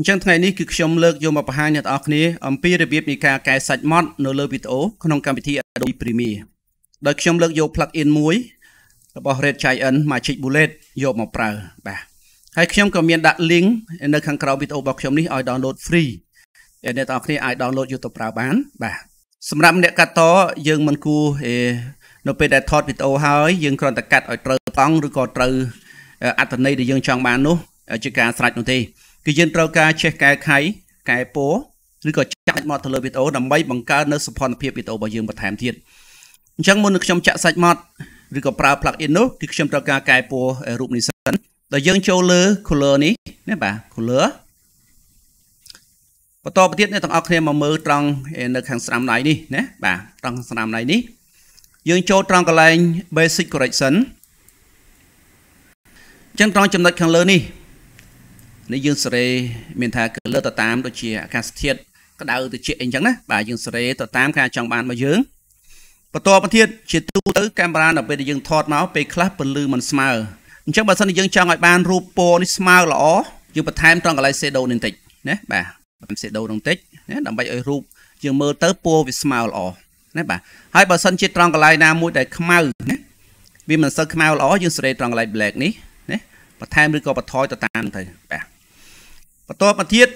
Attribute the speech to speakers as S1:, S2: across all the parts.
S1: អញ្ចឹងថ្ងៃនេះគឺខ្ញុំលើកយកមកបង្ហាញអ្នកទាំងអស់គ្នាអំពីរបៀបនៃការកែសាច់ម៉ត់នៅលើវីដេអូក្នុងកម្មវិធី Adobe Premiere ដោយខ្ញុំលើកយក plugin មួយរបស់ Red Giant Magic Bullet យកមកប្រើបាទហើយខ្ញុំក៏មានដាក់ link នៅខាងក្រៅវីដេអូរបស់ខ្ញុំនេះឲ្យ download free អ្នកទាំងអស់គ្នាអាច download យកទៅប្រើបានបាទសម្រាប់អ្នកកាត់តយើងមិនគួរនៅពេលដែលថតវីដេអូហើយយើងគ្រាន់តែកាត់ឲ្យត្រូវតង់ឬក៏ត្រូវអត្ថន័យដែលយើងចង់បាននោះជាការស្រេចនោះទេគឺយើងត្រូវការចេះកែខៃកែពោឬក៏ចាក់មកទៅលើវីដេអូដើម្បីបង្កើននៅសោភ័ណភាពវីដេអូរបស់យើងបន្ថែមទៀតអញ្ចឹងមុននឹងខ្ញុំចាក់សាច់មកឬក៏ប្រើ plugin នោះគឺខ្ញុំត្រូវការកែពណ៌រូបនេះសិនដល់យើងចូលលើ color នេះណាបាទ color បន្តទៅទៀតអ្នកទាំងអស់គ្នាមកមើលត្រង់នៅខាងស្ដាំដៃនេះណាបាទត្រង់ស្ដាំដៃនេះ យើងចូលត្រង់កន្លែង basic correction អញ្ចឹងត្រង់ចំណុចខាងលើនេះនេះយើងសេរីមានថាកលើទៅតាមដូចជាអាកាសធាតុក្តៅត្រជាក់អីចឹងណាបាទយើងសេរីទៅតាមការចង់បានរបស់យើងបន្តមកទៀតជាទូទៅកាមេរ៉ានៅពេលដែលយើងថតមកពេលខ្លះពលឺមិនស្មើអញ្ចឹងបើសិនជាយើងចង់ឲ្យបានរូបពណ៌នេះស្មើល្អយើងបន្ថែមត្រង់កន្លែង shadow នេះបន្តិចណាបាទបន្ថែម shadow នឹងបន្តិចណាដើម្បីឲ្យរូបយើងមើលទៅពណ៌វាស្មើល្អណាបាទហើយបើសិនជាត្រង់កន្លែងណាមួយដែលខ្មៅណាវាមិនសូវខ្មៅល្អយើងសេរីត្រង់កន្លែង black នេះណាបន្ថែមឬក៏បន្ថយទៅតាមទៅបាទបន្ទាប់មកទៀត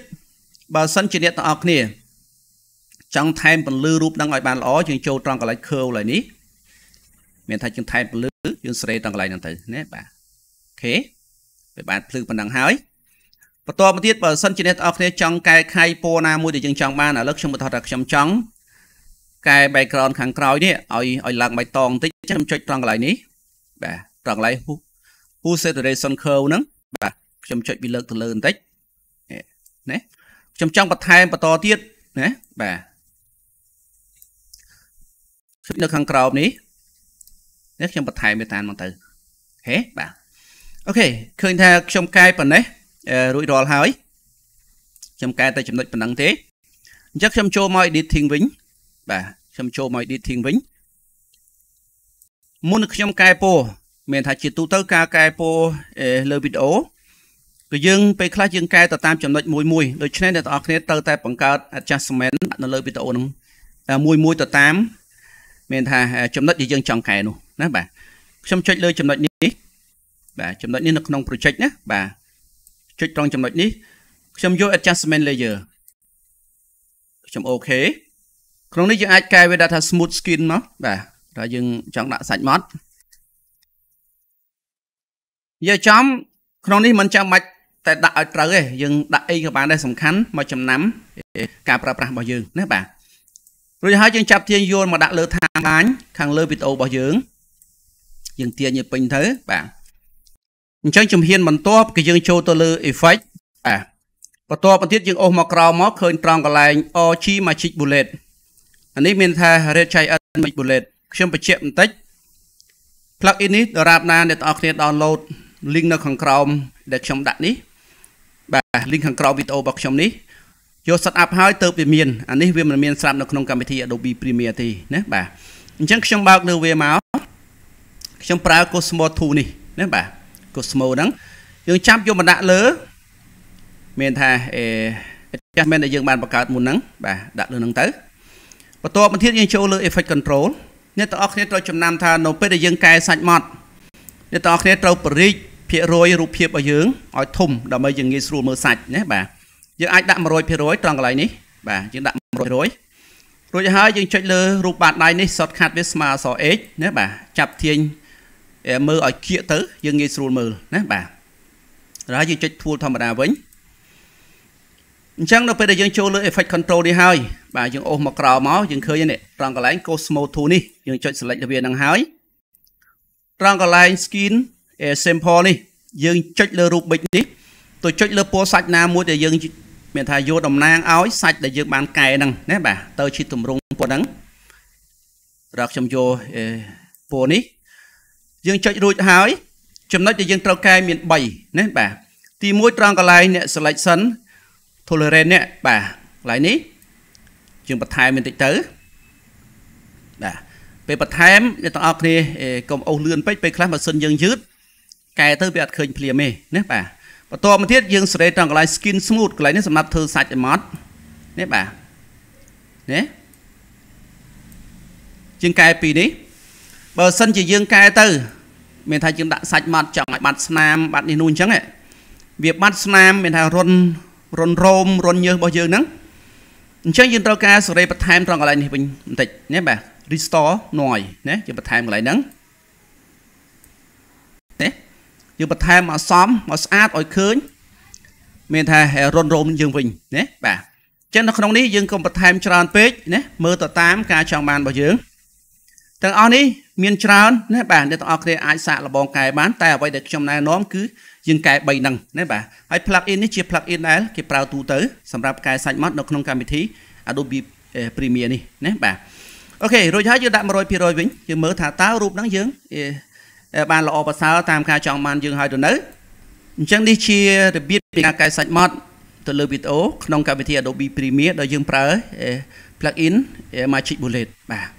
S1: បើសិនជាអ្នកទាំងអស់គ្នា ចង់ថែមពន្លឺរូបនឹងឲ្យបានល្អយើងចូលត្រង់កន្លែង curl ឡើយនេះមានថាយើងថែមពន្លឺយើងស្រេត្រង់កន្លែងហ្នឹងទៅណាបាទអូខេពេលបានភ្លឺប៉ុណ្ណឹងហើយបន្តមកទៀតបើសិនជាអ្នកទាំងអស់គ្នាចង់កែខៃពណ៌ណាមួយដែលយើងចង់បានឥឡូវខ្ញុំបន្តថាខ្ញុំចង់កែ background ខាងក្រោយនេះឲ្យឲ្យឡើងបៃតងបន្តិចខ្ញុំចុចត្រង់កន្លែងនេះបាទត្រង់កន្លែង Who Saturation Curve ហ្នឹងបាទខ្ញុំចុចវាលើកទៅលើបន្តិចណាខ្ញុំចង់បន្ថែមបន្តទៀតណាបាទនៅខាងក្រោមនេះនេះខ្ញុំបន្ថែមវាតាមមកទៅហេបាទអូខេឃើញថាខ្ញុំកែប៉ុណ្ណេះរួចរាល់ហើយខ្ញុំកែតែចំណុចប៉ុណ្ណឹងទេអញ្ចឹងខ្ញុំចូលមក editing វិញបាទខ្ញុំចូលមក editing វិញមុនខ្ញុំកែពណ៌មានថាជាទូទៅការកែពណ៌លើវីដេអូគឺយើងពេលខ្លះយើងកែទៅតាមចំណុចមួយមួយដូច្នេះអ្នកទាំងអស់គ្នាត្រូវតែបង្កើត adjustment នៅលើវីដេអូហ្នឹងមួយមួយទៅតាមមានថាចំណុចដែលយើង ចង់កែនោះណាបាទខ្ញុំចុចលើចំណុចនេះបាទចំណុចនេះនៅក្នុង project ណាបាទចុចត្រង់ចំណុចនេះខ្ញុំយក adjustment layer ខ្ញុំអូខេក្នុងនេះយើងអាចកែវាដាក់ថា smooth skin មកបាទតែយើងចង់ដាក់សាច់ម៉ត់យកចំក្នុងនេះមិនចាំបាច់តែដាក់ឲ្យត្រូវទេយើងដាក់អីក៏បានដែរសំខាន់មកចំណាំ ការប្រើប្រាស់របស់យើងណាបាទរួចហើយយើងចាប់ទាញយួនមកដាក់លើថាឡាញខាងលើវីដេអូរបស់យើងយើងទាញឲ្យពេញទៅបាទអញ្ចឹងជំហាន បន្ទាប់គឺយើងចូលទៅលើ effect បាទបន្ទាប់មកទៀតយើងអូសមកក្រោមមកឃើញត្រង់កន្លែង OG Magic Bullet អានេះមាន ថា Red Giant Magic Bullet ខ្ញុំបញ្ជាក់បន្តិច plug in នេះដរាបណាអ្នកទាំងអស់គ្នា download link នៅខាងក្រោមដែលខ្ញុំដាក់នេះបាទ link ខាងក្រោមវីដេអូរបស់ខ្ញុំនេះយកសិតអាប់ហើយទៅវាមានអានេះវាមិនមានស្រាប់នៅក្នុងកម្មវិធី Adobe Premiere ទេណាបាទអញ្ចឹងខ្ញុំបើកលើវាមកខ្ញុំប្រើ Cosmo 2នេះណាបាទ Cosmo ហ្នឹងយើងចាប់យកមកដាក់លើមានថាអេ adjustment ដែលយើងបានបង្កើតមុនហ្នឹងបាទដាក់លើហ្នឹងទៅបន្ទាប់មកទៀតយើងចូលលើ effect control អ្នកទាំងអស់គ្នាត្រូវចំណាំថានៅ ពេលដែលយើងកែសាច់ម៉ត់អ្នកទាំងអស់គ្នាត្រូវបរិជ្ជភាគរយរូបភាពរបស់យើងឲ្យធំដើម្បីយើងងាយស្រួលមើលសាច់ណាបាទយើងអាចដាក់100%ត្រង់កន្លែងនេះបាទយើងដាក់100%រួចហើយយើងចុចលើរូបបាតដៃនេះ shortcut វាស្មើអក្សរ H ណាបាទចាប់ធាញមើលឲ្យគៀកទៅយើងងាយស្រួលមើលណាបាទហើយយើងចុច tool ធម្មតាវិញអញ្ចឹងនៅពេលដែលយើងចូលលើ effect control នេះហើយបាទយើងអូសមកក្រោមមកយើងឃើញនេះត្រង់កន្លែង Cosmo 2នេះយើងចុច select វានឹងហើយត្រង់កន្លែង skin sample នេះយើងចុចលើរូបប៊ិចនេះទៅចុចលើពណ៌សាច់ណាមួយដែលយើងមានថាយកតំណាងឲ្យសាច់ដែលយើងបានកែហ្នឹងណាបាទទៅឈិតទម្រង់ប៉ុណ្ណឹងរកខ្ញុំយកពណ៌នេះយើងចុចរួចហើយ ចំណុចដែលយើងត្រូវកែមាន3ណាបាទទី1ត្រង់កន្លែងអ្នក selection tolerance នេះបាទកន្លែងនេះយើងបន្ថែមបន្តិចទៅបាទពេលបន្ថែមអ្នកទាំងអស់គ្នាកុំអូសលឿនពេកពេលខ្លះម៉ាស៊ីនយើងយឺតកែទៅវាអត់ឃើញភ្លាមទេណាបាទបន្ទាប់មកទៀតយើងសេរីត្រង់កន្លែង skin smooth កន្លែងនេះសម្រាប់ធ្វើសាច់ឲ្យម៉ត់នេះបាទណាយើងកែពីនេះបើសិនជាយើងកែទៅ មានថាយើងដាក់សាច់ម៉ត់ចង់ឲ្យបាត់ស្នាមបាត់នេះនោះអញ្ចឹងវាបាត់ស្នាមមានថារុនរុនរោមរុនញើសរបស់យើងហ្នឹងអញ្ចឹងយើងត្រូវការសេរីបន្ថែមត្រង់កន្លែងនេះវិញបន្តិចណាបាទ restore noise ណាយើងបន្ថែមកន្លែងហ្នឹងណាយើងបន្ថែមឲ្យសមឲ្យស្អាតឲ្យឃើញមានថារុនរោមយើងវិញណាបាទអញ្ចឹងនៅក្នុងនេះយើងកុំបន្ថែមច្រើនពេកណាមើលទៅតាមការចង់បានរបស់យើងទាំងអស់នេះមានច្រើនណាបាទអ្នកទាំងអស់គ្នាអាចសាកល្បងកែបានតែអ្វីដែលខ្ញុំណែនាំគឺយើងកែ3នឹងណាបាទហើយ plug in នេះជា plug in ដែលគេប្រើទូទៅសម្រាប់កែសាច់ម៉ត់នៅក្នុងកម្មវិធី Adobe Premiere នេះណាបាទអូខេរួចហើយយើងដាក់100%វិញយើងមើលថាតើរូបហ្នឹងយើងបានល្អប្រសើរតាមការចង់បានយើងហើយទៅនៅអញ្ចឹងនេះជារបៀបនៃការកែសាច់ម៉ត់ទៅលើវីដេអូក្នុងកម្មវិធី Adobe Premiere ដែលយើងប្រើ plugin Magic Bullet បាទ